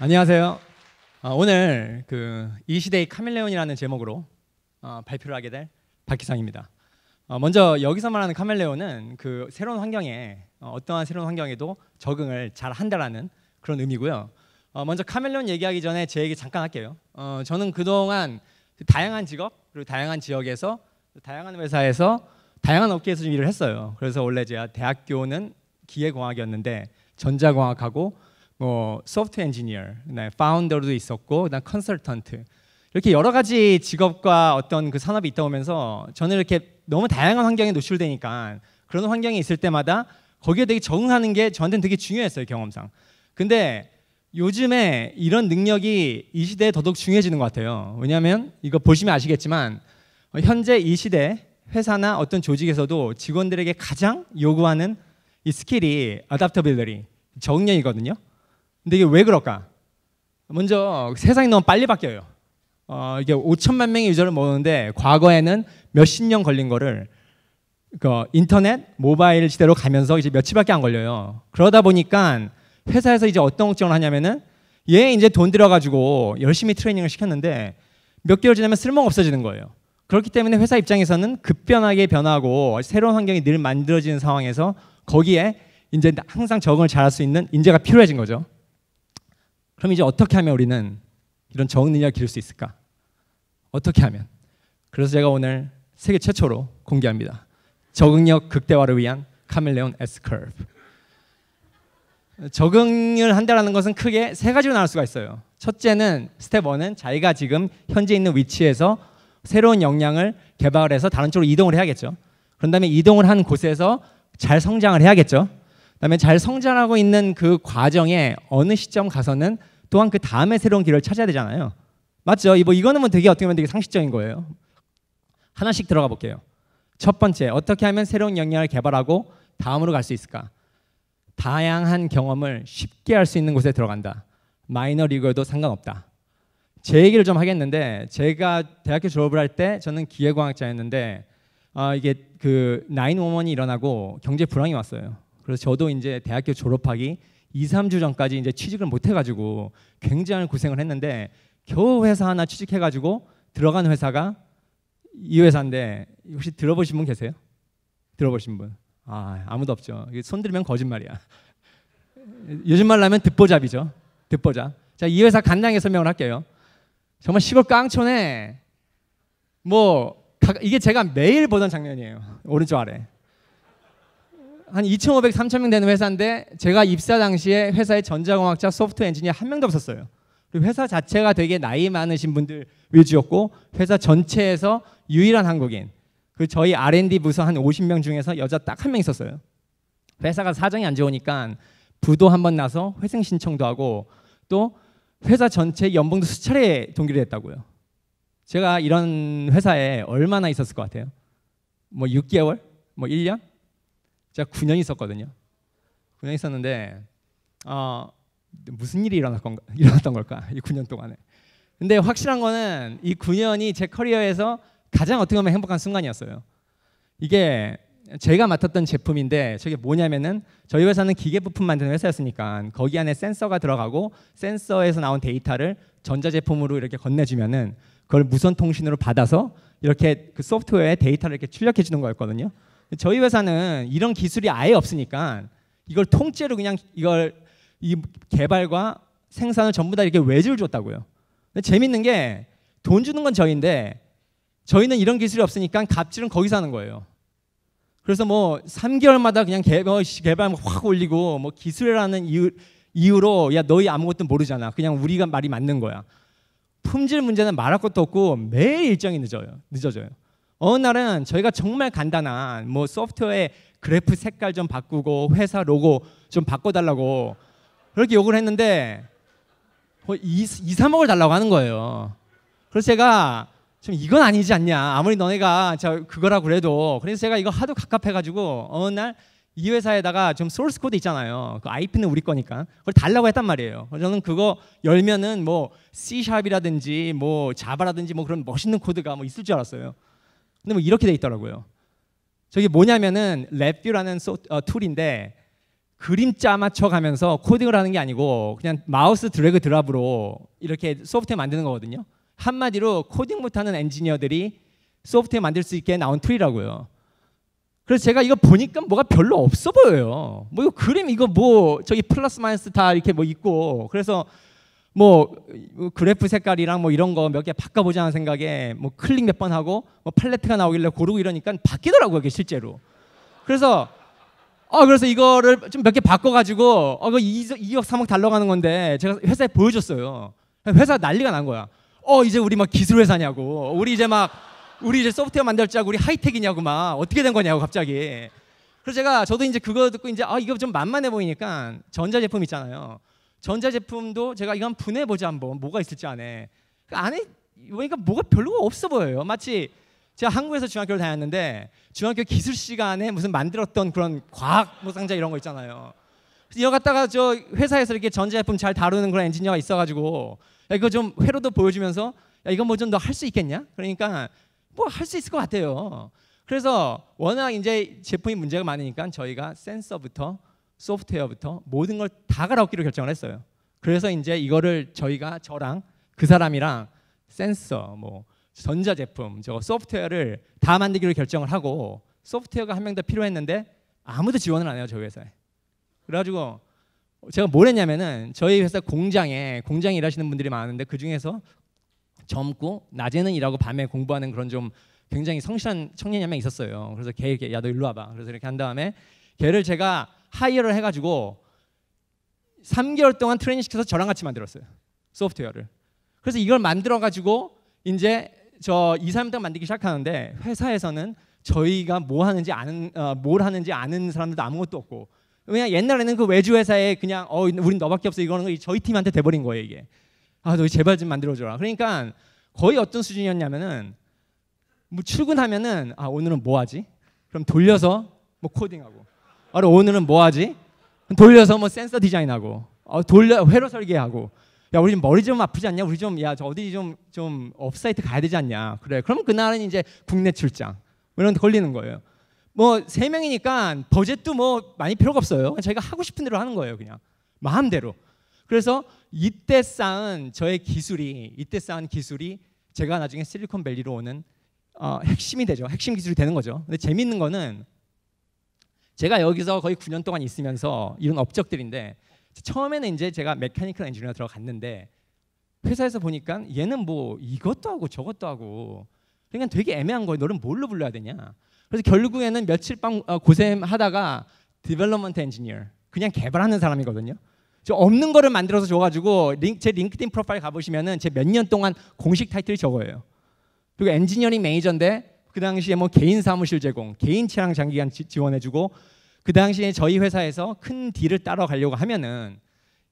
안녕하세요. 어, 오늘 그 이 시대의 카멜레온이라는 제목으로 어, 발표를 하게 될 박기상입니다. 어, 먼저 여기서 말하는 카멜레온은 그 새로운 환경에 어, 떠한 새로운 환경에도 적응을 잘 한다라는 그런 의미고요. 먼저 카멜레온 얘기하기 전에 제 얘기 잠깐 할게요. 저는 그동안 다양한 직업 그리고 다양한 지역에서 다양한 회사에서 다양한 업계에서 좀 일을 했어요. 그래서 원래 제가 대학교는 기계공학이었는데 전자공학하고 뭐 소프트 엔지니어, 나 파운더도 있었고, 그다음 컨설턴트 이렇게 여러 가지 직업과 어떤 그 산업이 있다 보면서 저는 이렇게 너무 다양한 환경에 노출되니까 그런 환경에 있을 때마다 거기에 되게 적응하는 게 저한테는 되게 중요했어요 경험상. 근데 요즘에 이런 능력이 이 시대에 더더욱 중요해지는 것 같아요. 왜냐하면 이거 보시면 아시겠지만 현재 이 시대 회사나 어떤 조직에서도 직원들에게 가장 요구하는 이 스킬이 어답터빌리티 적응력이거든요. 근데 이게 왜 그럴까? 먼저 세상이 너무 빨리 바뀌어요. 어, 이게 5천만 명의 유저를 모으는데 과거에는 몇 십 년 걸린 거를 그 인터넷, 모바일 시대로 가면서 이제 며칠밖에 안 걸려요. 그러다 보니까 회사에서 이제 어떤 걱정을 하냐면은 얘 이제 돈 들여가지고 열심히 트레이닝을 시켰는데 몇 개월 지나면 쓸모가 없어지는 거예요. 그렇기 때문에 회사 입장에서는 급변하게 변하고 새로운 환경이 늘 만들어지는 상황에서 거기에 이제 항상 적응을 잘할 수 있는 인재가 필요해진 거죠. 그럼 이제 어떻게 하면 우리는 이런 적응 능력을 기를 수 있을까? 어떻게 하면? 그래서 제가 오늘 세계 최초로 공개합니다. 적응력 극대화를 위한 카멜레온 S커브. 적응을 한다라는 것은 크게 세 가지로 나눌 수가 있어요. 첫째는 스텝 1은 자기가 지금 현재 있는 위치에서 새로운 역량을 개발해서 다른 쪽으로 이동을 해야겠죠. 그런 다음에 이동을 한 곳에서 잘 성장을 해야겠죠. 그다음에 잘 성장하고 있는 그 과정에 어느 시점 가서는 또한 그 다음에 새로운 길을 찾아야 되잖아요. 맞죠? 뭐 이거는 뭐 되게 어떻게 보면 되게 상식적인 거예요. 하나씩 들어가 볼게요. 첫 번째, 어떻게 하면 새로운 역량을 개발하고 다음으로 갈 수 있을까? 다양한 경험을 쉽게 할 수 있는 곳에 들어간다. 마이너 리그도 상관없다. 제 얘기를 좀 하겠는데 제가 대학교 졸업을 할 때 저는 기계공학자였는데 어, 아, 이게 그911이 나 일어나고 경제 불황이 왔어요. 그래서 저도 이제 대학교 졸업하기 2, 3주 전까지 이제 취직을 못 해가지고 굉장히 고생을 했는데 겨우 회사 하나 취직해가지고 들어간 회사가 이 회사인데 혹시 들어보신 분 계세요? 들어보신 분? 아 아무도 없죠. 손 들면 거짓말이야. 요즘 말로 하면 듣보잡이죠. 듣보잡. 자 이 회사 간단하게 설명을 할게요. 정말 시골 깡촌에 뭐 이게 제가 매일 보던 장면이에요. 오른쪽 아래. 한 2,500, 3,000명 되는 회사인데 제가 입사 당시에 회사에 전자공학자, 소프트 엔지니어 한 명도 없었어요. 그리고 회사 자체가 되게 나이 많으신 분들 위주였고 회사 전체에서 유일한 한국인. 그 저희 R&D 부서 한 50명 중에서 여자 딱 한 명 있었어요. 회사가 사정이 안 좋으니까 부도 한 번 나서 회생 신청도 하고 또 회사 전체 연봉도 수차례 동기를 했다고요. 제가 이런 회사에 얼마나 있었을 것 같아요? 뭐 6개월? 뭐 1년? 제가 9년 있었거든요. 9년 있었는데 어, 무슨 일이 일어났 건가, 일어났던 걸까 이 9년 동안에. 근데 확실한 거는 이 9년이 제 커리어에서 가장 어떻게 보면 행복한 순간이었어요. 이게 제가 맡았던 제품인데 저게 뭐냐면은 저희 회사는 기계 부품 만드는 회사였으니까 거기 안에 센서가 들어가고 센서에서 나온 데이터를 전자 제품으로 이렇게 건네주면은 그걸 무선 통신으로 받아서 이렇게 그 소프트웨어에 데이터를 이렇게 출력해 주는 거였거든요. 저희 회사는 이런 기술이 아예 없으니까 이걸 통째로 그냥 이걸 이 개발과 생산을 전부 다 이렇게 외줄 줬다고요. 재밌는 게 돈 주는 건 저희인데 저희는 이런 기술이 없으니까 갑질은 거기서 하는 거예요. 그래서 뭐 3개월마다 그냥 뭐 개발, 개발 뭐 확 올리고 뭐 기술이라는 이유, 이유로 야 너희 아무것도 모르잖아. 그냥 우리가 말이 맞는 거야. 품질 문제는 말할 것도 없고 매일 일정이 늦어요. 늦어져요. 어느 날은 저희가 정말 간단한 뭐 소프트웨어 의 그래프 색깔 좀 바꾸고 회사 로고 좀 바꿔달라고 그렇게 욕을 했는데 거의 2, 3억을 달라고 하는 거예요. 그래서 제가 좀 이건 아니지 않냐. 아무리 너네가 저 그거라 그래도 그래서 제가 이거 하도 갑갑해가지고 어느 날 이 회사에다가 좀 소스 코드 있잖아요. 그 IP는 우리 거니까 그걸 달라고 했단 말이에요. 저는 그거 열면은 뭐 C 이라든지뭐 자바라든지 뭐 그런 멋있는 코드가 뭐 있을 줄 알았어요. 근데 뭐 이렇게 돼 있더라고요. 저게 뭐냐면은 랩뷰라는 소, 어, 툴인데 그림자 맞춰가면서 코딩을 하는 게 아니고 그냥 마우스 드래그 드랍으로 이렇게 소프트웨어 만드는 거거든요. 한마디로 코딩 못하는 엔지니어들이 소프트웨어 만들 수 있게 나온 툴이라고요. 그래서 제가 이거 보니까 뭐가 별로 없어 보여요. 뭐 이거 그림 이거 뭐 저기 플러스 마이너스 다 이렇게 뭐 있고 그래서 뭐, 뭐 그래프 색깔이랑 뭐 이런 거 몇 개 바꿔보자는 생각에 뭐 클릭 몇 번 하고 뭐 팔레트가 나오길래 고르고 이러니까 바뀌더라고요, 이게 실제로. 그래서 어 그래서 이거를 좀 몇 개 바꿔가지고 어그 아, 2억 3억 달러 가는 건데 제가 회사에 보여줬어요. 회사 난리가 난 거야. 어 이제 우리 막 기술 회사냐고, 우리 이제 막 우리 이제 소프트웨어 만들자고 우리 하이텍이냐고 막 어떻게 된 거냐고 갑자기. 그래서 제가 저도 이제 그거 듣고 이제 아 이거 좀 만만해 보이니까 전자제품 있잖아요. 전자제품도 제가 이건 분해보자 한번 뭐가 있을지 안에 그 안에 보니까 뭐가 별로 없어 보여요. 마치 제가 한국에서 중학교를 다녔는데 중학교 기술 시간에 무슨 만들었던 그런 과학 뭐 상자 이런 거 있잖아요. 이어 갔다가 저 회사에서 이렇게 전자제품 잘 다루는 그런 엔지니어가 있어가지고 야, 이거 좀 회로도 보여주면서 야, 이거 뭐좀 더 할 수 있겠냐? 그러니까 뭐 할 수 있을 것 같아요. 그래서 워낙 이제 제품이 문제가 많으니까 저희가 센서부터 소프트웨어부터 모든 걸 다 갈아엎기로 결정을 했어요. 그래서 이제 이거를 저희가 저랑 그 사람이랑 센서, 뭐 전자 제품, 저 소프트웨어를 다 만들기로 결정을 하고 소프트웨어가 한 명 더 필요했는데 아무도 지원을 안 해요 저희 회사에. 그래가지고 제가 뭘 했냐면은 저희 회사 공장에 공장에 일하시는 분들이 많은데 그 중에서 젊고 낮에는 일하고 밤에 공부하는 그런 좀 굉장히 성실한 청년이 한명 있었어요. 그래서 걔에게 야 너 일로 와봐. 그래서 이렇게 한 다음에 걔를 제가 하이어를 해가지고 3개월 동안 트레이닝시켜서 저랑 같이 만들었어요. 소프트웨어를. 그래서 이걸 만들어가지고 이제 저 2, 3년 동안 만들기 시작하는데 회사에서는 저희가 뭐 하는지 아는 어, 뭘 하는지 아는 사람들도 아무것도 없고 그냥 옛날에는 그 외주 회사에 그냥 어 우린 너밖에 없어 이거는 저희 팀한테 돼버린 거예요 이게 아 너희 제발 좀 만들어줘라 그러니까 거의 어떤 수준이었냐면은 뭐 출근하면은 아 오늘은 뭐 하지 그럼 돌려서 뭐 코딩하고 그래 오늘은 뭐 하지? 돌려서 뭐 센서 디자인하고 어, 돌려 회로 설계하고 야 우리 좀 머리 좀 아프지 않냐? 우리 좀야저 어디 좀좀 업사이트 가야 되지 않냐? 그래 그럼 그날은 이제 국내 출장 뭐 이런 데 걸리는 거예요. 뭐 세 명이니까 버젯도 뭐 많이 필요가 없어요. 저희가 하고 싶은 대로 하는 거예요 그냥 마음대로. 그래서 이때 쌓은 저의 기술이 이때 쌓은 기술이 제가 나중에 실리콘밸리로 오는 어, 핵심이 되죠. 핵심 기술이 되는 거죠. 근데 재밌는 거는 제가 여기서 거의 9년 동안 있으면서 이런 업적들인데 처음에는 이제 제가 메카니컬 엔지니어 들어갔는데 회사에서 보니까 얘는 뭐 이것도 하고 저것도 하고 그러니까 되게 애매한 거예요. 너는 뭘로 불러야 되냐? 그래서 결국에는 며칠 밤 고생하다가 디벨롭먼트 엔지니어 그냥 개발하는 사람이거든요. 저 없는 거를 만들어서 줘가지고 링, 제 링크드인 프로파일 가보시면은 제 몇 년 동안 공식 타이틀이 저거예요. 그리고 엔지니어링 매니저인데 그 당시에 뭐 개인 사무실 제공, 개인 차량 장기간 지원해주고 그 당시에 저희 회사에서 큰 딜을 따러 가려고 하면은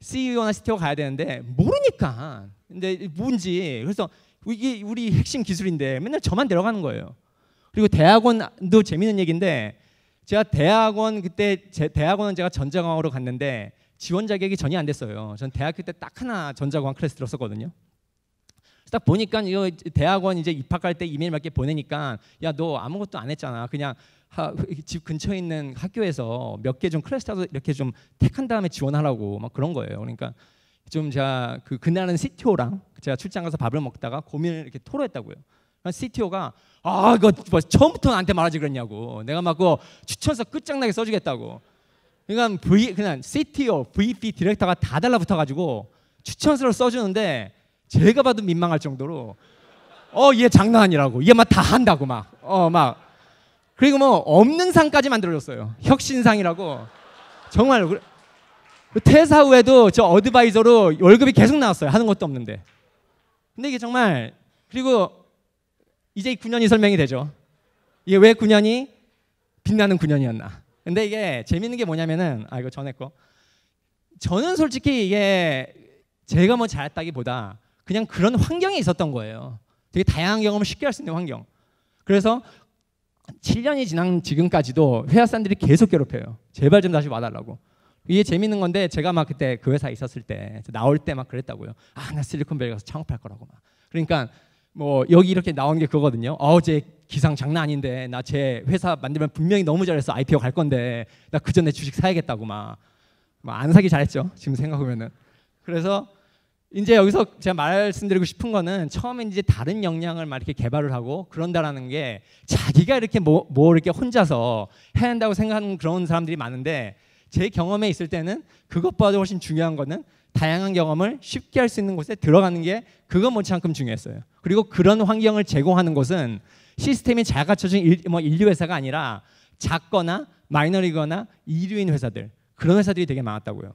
CEO나 CTO 가야 되는데 모르니까 근데 뭔지 그래서 이게 우리 핵심 기술인데 맨날 저만 데려가는 거예요. 그리고 대학원도 재밌는 얘기인데 제가 대학원 그때 제 대학원은 제가 전자공학으로 갔는데 지원 자격이 전혀 안 됐어요. 전 대학교 때 딱 하나 전자공학 클래스 들었었거든요. 딱 보니까 이거 대학원 이제 입학할 때 이메일 몇 개 보내니까 야 너 아무것도 안 했잖아. 그냥 하, 집 근처에 있는 학교에서 몇 개 좀 클래스타도 이렇게 좀 택한 다음에 지원하라고 막 그런 거예요. 그러니까 좀 제가 그 그날은 CTO랑 제가 출장 가서 밥을 먹다가 고민을 이렇게 토로했다고요. CTO가 그러니까 아 이거 뭐 처음부터 나한테 말하지 그랬냐고 내가 막그 추천서 끝장나게 써주겠다고 그러니까 V 그냥 CTO, VP 디렉터가 다 달라붙어가지고 추천서를 써주는데 제가 봐도 민망할 정도로 어 얘 장난 아니라고 얘 막 다 한다고 막 어막 어, 그리고 뭐 없는 상까지 만들어줬어요 혁신상이라고 정말 그, 그 퇴사 후에도 저 어드바이저로 월급이 계속 나왔어요 하는 것도 없는데 근데 이게 정말 그리고 이제 이 9년이 설명이 되죠 이게 왜 9년이 빛나는 9년이었나 근데 이게 재밌는 게 뭐냐면은 아 이거 전했고 저는 솔직히 이게 제가 뭐 잘했다기보다 그냥 그런 환경에 있었던 거예요. 되게 다양한 경험을 쉽게 할 수 있는 환경. 그래서 7년이 지난 지금까지도 회사 사람들이 계속 괴롭혀요. 제발 좀 다시 와달라고. 이게 재밌는 건데 제가 막 그때 그 회사 있었을 때 나올 때 막 그랬다고요. 아 나 실리콘밸리 가서 창업할 거라고 막. 그러니까 뭐 여기 이렇게 나온 게 그거거든요. 어제 기상 장난 아닌데 나 제 회사 만들면 분명히 너무 잘해서 IPO 갈 건데 나 그 전에 주식 사야겠다고 막. 막안 사기 잘했죠. 지금 생각하면은. 그래서 이제 여기서 제가 말씀드리고 싶은 거는 처음에 이제 다른 역량을 막 이렇게 개발을 하고 그런다라는 게 자기가 이렇게 뭐, 뭐 이렇게 혼자서 해야 한다고 생각하는 그런 사람들이 많은데 제 경험에 있을 때는 그것보다도 훨씬 중요한 거는 다양한 경험을 쉽게 할 수 있는 곳에 들어가는 게 그거 못지않금 중요했어요. 그리고 그런 환경을 제공하는 곳은 시스템이 잘 갖춰진 일, 뭐 인류 회사가 아니라 작거나 마이너리거나 이류인 회사들 그런 회사들이 되게 많았다고요.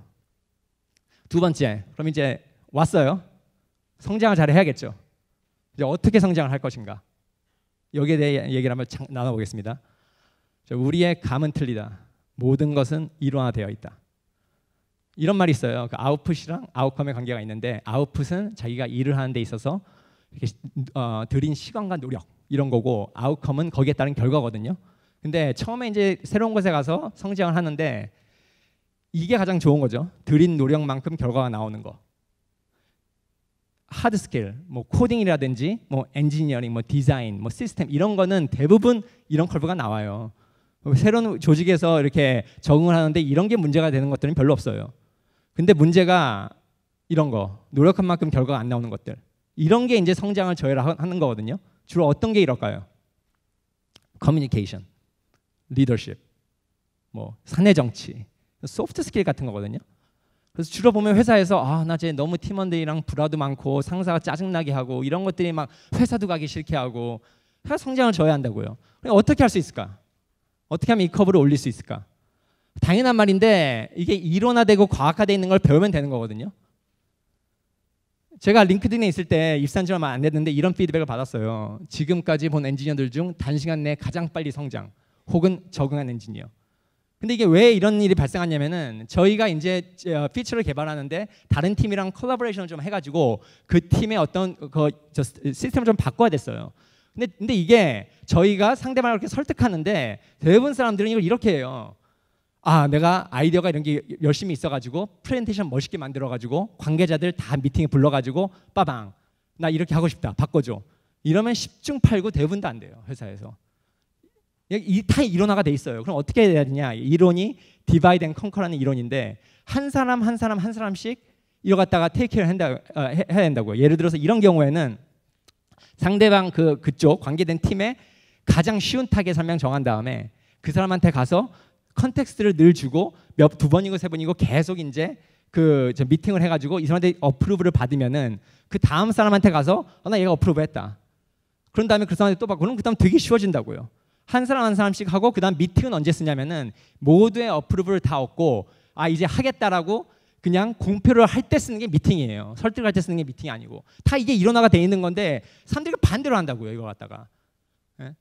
두 번째, 그럼 이제 왔어요. 성장을 잘 해야겠죠. 이제 어떻게 성장을 할 것인가? 여기에 대해 얘기를 한번 나눠보겠습니다. 우리의 감은 틀리다. 모든 것은 일원화되어 있다. 이런 말이 있어요. 그 아웃풋이랑 아웃컴의 관계가 있는데 아웃풋은 자기가 일을 하는 데 있어서 이렇게 어, 들인 시간과 노력 이런 거고 아웃컴은 거기에 따른 결과거든요. 근데 처음에 이제 새로운 곳에 가서 성장을 하는데 이게 가장 좋은 거죠. 들인 노력만큼 결과가 나오는 거. 하드 스킬, 뭐 코딩이라든지 뭐 엔지니어링, 뭐 디자인, 뭐 시스템 이런 거는 대부분 이런 컬브가 나와요. 뭐 새로운 조직에서 이렇게 적응을 하는데 이런 게 문제가 되는 것들은 별로 없어요. 근데 문제가 이런 거 노력한 만큼 결과가 안 나오는 것들 이런 게 이제 성장을 저해하는 거거든요. 주로 어떤 게 이럴까요? 커뮤니케이션, 리더십, 뭐 사내 정치, 소프트 스킬 같은 거거든요. 그래서 주로 보면 회사에서 아나 쟤 너무 팀원들이랑 불화도 많고 상사가 짜증나게 하고 이런 것들이 막 회사도 가기 싫게 하고 회사 성장을 저해야 한다고요. 어떻게 할 수 있을까? 어떻게 하면 이 커브를 올릴 수 있을까? 당연한 말인데 이게 이론화되고 과학화되어 있는 걸 배우면 되는 거거든요. 제가 링크드인에 있을 때 입사한 지 얼마 안 됐는데 이런 피드백을 받았어요. 지금까지 본 엔지니어들 중 단시간 내에 가장 빨리 성장 혹은 적응한 엔지니어. 근데 이게 왜 이런 일이 발생하냐면은 저희가 이제 피처를 어, 개발하는데 다른 팀이랑 컬라보레이션을좀 해가지고 그 팀의 어떤 그 시스템을 좀 바꿔야 됐어요. 근데, 근데 이게 저희가 상대방을 이렇게 설득하는데 대부분 사람들은 이걸 이렇게 해요. 아, 내가 아이디어가 이런 게 열심히 있어가지고 프레젠테이션 멋있게 만들어가지고 관계자들 다 미팅에 불러가지고 빠방 나 이렇게 하고 싶다 바꿔줘 이러면 10중 8구 대부분도 안 돼요 회사에서 이타 이론화가 돼 있어요. 그럼 어떻게 해야 되냐? 이론이 디바이드 앤 컨커라는 이론인데 한 사람 한 사람 한 사람씩 이거 갖다가 테이크를 한다 어, 해, 야 된다고요. 예를 들어서 이런 경우에는 상대방 그 그쪽 관계된 팀에 가장 쉬운 타겟 설명 정한 다음에 그 사람한테 가서 컨텍스트를 늘 주고 몇 두 번이고 세 번이고 계속 이제 그 미팅을 해가지고 이 사람한테 어프로브를 받으면은 그 다음 사람한테 가서 어, 나 얘가 어프로브했다. 그런 다음에 그 사람한테 또 받고 그럼 그 다음 되게 쉬워진다고요. 한 사람 한 사람씩 하고 그다음 미팅은 언제 쓰냐면은 모두의 어프로브를 다 얻고 아 이제 하겠다라고 그냥 공표를 할 때 쓰는 게 미팅이에요. 설득할 때 쓰는 게 미팅이 아니고 다 이게 일어나가 돼 있는 건데 사람들이 반대로 한다고요. 이거 갖다가 예?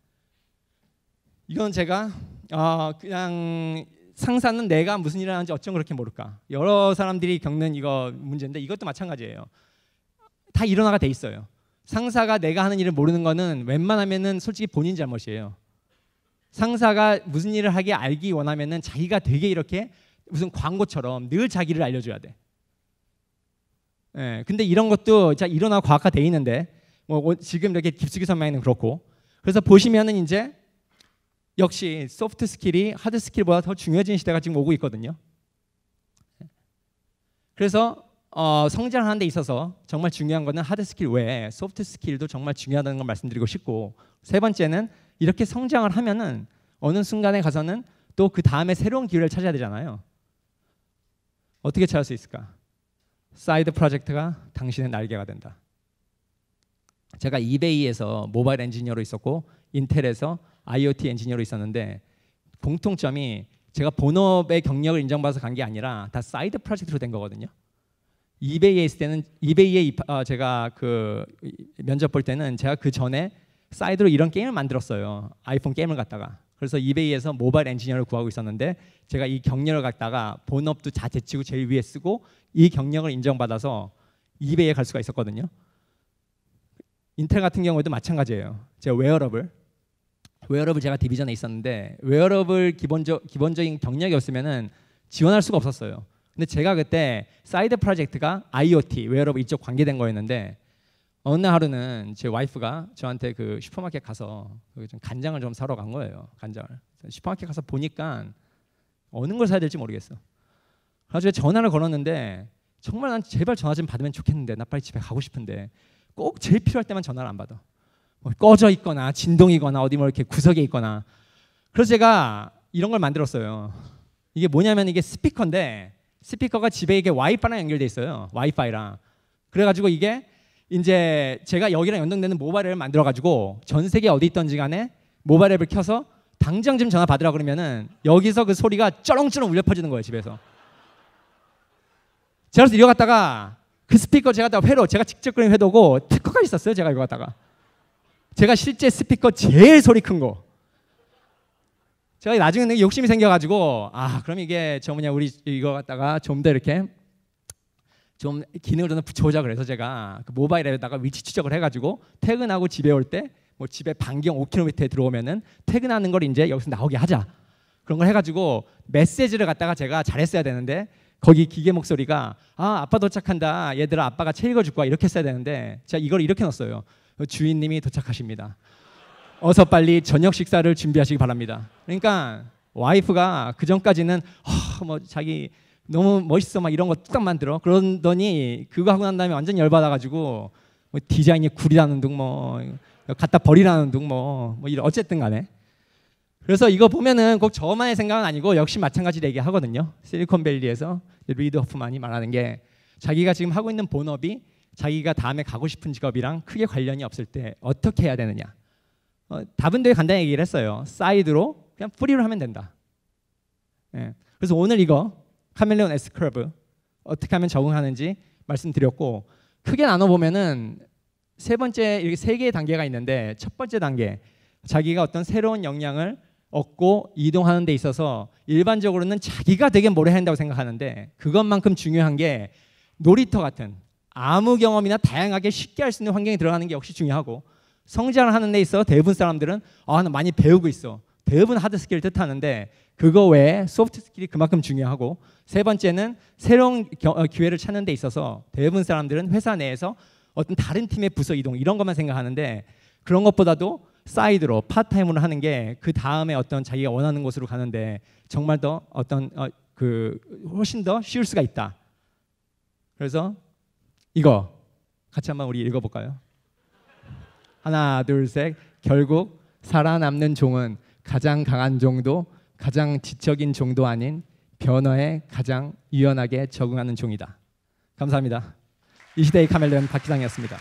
이건 제가 어, 그냥 상사는 내가 무슨 일을 하는지 어쩜 그렇게 모를까. 여러 사람들이 겪는 이거 문제인데 이것도 마찬가지예요. 다 일어나가 돼 있어요. 상사가 내가 하는 일을 모르는 거는 웬만하면은 솔직히 본인 잘못이에요. 상사가 무슨 일을 하게 알기 원하면은 자기가 되게 이렇게 무슨 광고처럼 늘 자기를 알려줘야 돼. 예, 근데 이런 것도 자 일어나 과학화 돼 있는데 뭐 지금 이렇게 깊숙이 설명에는 그렇고 그래서 보시면은 이제 역시 소프트 스킬이 하드 스킬보다 더 중요해진 시대가 지금 오고 있거든요. 그래서 어, 성장하는 데 있어서 정말 중요한 거는 하드 스킬 외에 소프트 스킬도 정말 중요하다는 걸 말씀드리고 싶고 세 번째는 이렇게 성장을 하면은 어느 순간에 가서는 또 그 다음에 새로운 기회를 찾아야 되잖아요. 어떻게 찾을 수 있을까? 사이드 프로젝트가 당신의 날개가 된다. 제가 이베이에서 모바일 엔지니어로 있었고 인텔에서 IoT 엔지니어로 있었는데 공통점이 제가 본업의 경력을 인정받아서 간 게 아니라 다 사이드 프로젝트로 된 거거든요. 이베이에 있을 때는 이베이에 어, 제가 그 면접 볼 때는 제가 그 전에 사이드로 이런 게임을 만들었어요. 아이폰 게임을 갖다가. 그래서 이베이에서 모바일 엔지니어를 구하고 있었는데 제가 이 경력을 갖다가 본업도 다 제치고 제일 위에 쓰고 이 경력을 인정받아서 이베이에 갈 수가 있었거든요. 인텔 같은 경우에도 마찬가지예요. 제가 웨어러블 웨어러블 제가 디비전에 있었는데 웨어러블 기본적 기본적인 경력이 없으면은 지원할 수가 없었어요. 근데 제가 그때 사이드 프로젝트가 IoT 웨어러블 이쪽 관계된 거였는데 어느 날 하루는 제 와이프가 저한테 그 슈퍼마켓 가서 좀 간장을 좀 사러 간 거예요. 간장을. 슈퍼마켓 가서 보니까 어느 걸 사야 될지 모르겠어. 그래서 전화를 걸었는데 정말 난 제발 전화 좀 받으면 좋겠는데 나 빨리 집에 가고 싶은데 꼭 제일 필요할 때만 전화를 안 받아. 뭐 꺼져 있거나 진동이거나 어디 뭐 이렇게 구석에 있거나. 그래서 제가 이런 걸 만들었어요. 이게 뭐냐면 이게 스피커인데 스피커가 집에 이게 와이파이랑 연결돼 있어요. 와이파이랑. 그래가지고 이게 이제 제가 여기랑 연동되는 모바일 앱을 만들어 가지고 전 세계 어디 있던지 간에 모바일 앱을 켜서 당장 지금 전화 받으라 그러면은 여기서 그 소리가 쩌렁쩌렁 울려 퍼지는 거예요 집에서. 제가 그래서 이거 갖다가 그 스피커 제가 갖다가 회로 제가 직접 그린 회도고 특허까지 썼어요 제가 이거 갖다가. 제가 실제 스피커 제일 소리 큰 거. 제가 나중에 욕심이 생겨가지고 아 그럼 이게 저 뭐냐 우리 이거 갖다가 좀 더 이렇게 좀 기능을 좀 조작을 해서 제가 그 모바일 에다가 위치 추적을 해가지고 퇴근하고 집에 올 때 뭐 집에 반경 5km에 들어오면은 퇴근하는 걸 이제 여기서 나오게 하자 그런 걸 해가지고 메시지를 갖다가 제가 잘했어야 되는데 거기 기계 목소리가 아 아빠 도착한다 얘들아 아빠가 책 읽어줄 거야 이렇게 써야 되는데 제가 이걸 이렇게 넣었어요 주인님이 도착하십니다 어서 빨리 저녁 식사를 준비하시기 바랍니다 그러니까 와이프가 그 전까지는 뭐 자기 너무 멋있어 막 이런 거딱 만들어. 그러더니 그거 하고 난 다음에 완전 열받아가지고 뭐 디자인이 구리라는 둥 뭐 갖다 버리라는 둥 뭐뭐 뭐 이런 어쨌든 간에. 그래서 이거 보면은 꼭 저만의 생각은 아니고 역시 마찬가지로 얘기하거든요. 실리콘밸리에서 리드 허프만이 말하는 게 자기가 지금 하고 있는 본업이 자기가 다음에 가고 싶은 직업이랑 크게 관련이 없을 때 어떻게 해야 되느냐. 어, 답은 되게 간단히 얘기를 했어요. 사이드로 그냥 프리로 하면 된다. 예. 그래서 오늘 이거 카멜레온 S커브 어떻게 하면 적응하는지 말씀드렸고 크게 나눠 보면은 세 번째 이렇게 세 개의 단계가 있는데 첫 번째 단계 자기가 어떤 새로운 역량을 얻고 이동하는 데 있어서 일반적으로는 자기가 되게 뭘 해야 한다고 생각하는데 그것만큼 중요한 게 놀이터 같은 아무 경험이나 다양하게 쉽게 할 수 있는 환경에 들어가는 게 역시 중요하고 성장을 하는 데 있어 대부분 사람들은 아, 나 많이 배우고 있어. 대부분 하드 스킬을 뜻하는데 그거 외에 소프트 스킬이 그만큼 중요하고 세 번째는 새로운 어, 기회를 찾는 데 있어서 대부분 사람들은 회사 내에서 어떤 다른 팀의 부서 이동 이런 것만 생각하는데 그런 것보다도 사이드로 파타임으로 하는 게 그 다음에 어떤 자기가 원하는 곳으로 가는데 정말 더 어떤 어, 그 훨씬 더 쉬울 수가 있다. 그래서 이거 같이 한번 우리 읽어볼까요? 하나 둘 셋 결국 살아남는 종은 가장 강한 종도 가장 지적인 종도 아닌 변화에 가장 유연하게 적응하는 종이다. 감사합니다. 이 시대의 카멜레온 박희상이었습니다.